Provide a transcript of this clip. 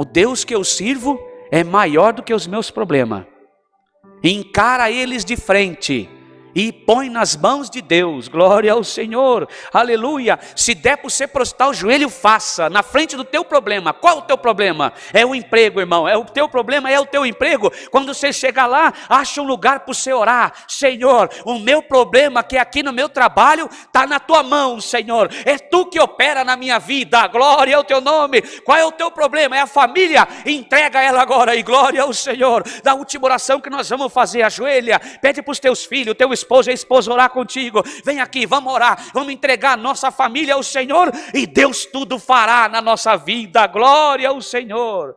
O Deus que eu sirvo é maior do que os meus problemas. Encara eles de frente e põe nas mãos de Deus, glória ao Senhor, aleluia. Se der para você prostrar o joelho, faça, na frente do teu problema. Qual o teu problema? É o emprego, irmão, é o teu problema, é o teu emprego. Quando você chegar lá, acha um lugar para você orar, Senhor. O meu problema que é aqui no meu trabalho está na tua mão, Senhor. É tu que opera na minha vida, glória ao teu nome. Qual é o teu problema? É a família, entrega ela agora e glória ao Senhor. Da última oração que nós vamos fazer, ajoelha, pede para os teus filhos, teu esposa e a esposa orar contigo. Vem aqui, vamos orar, vamos entregar nossa família ao Senhor e Deus tudo fará na nossa vida. Glória ao Senhor.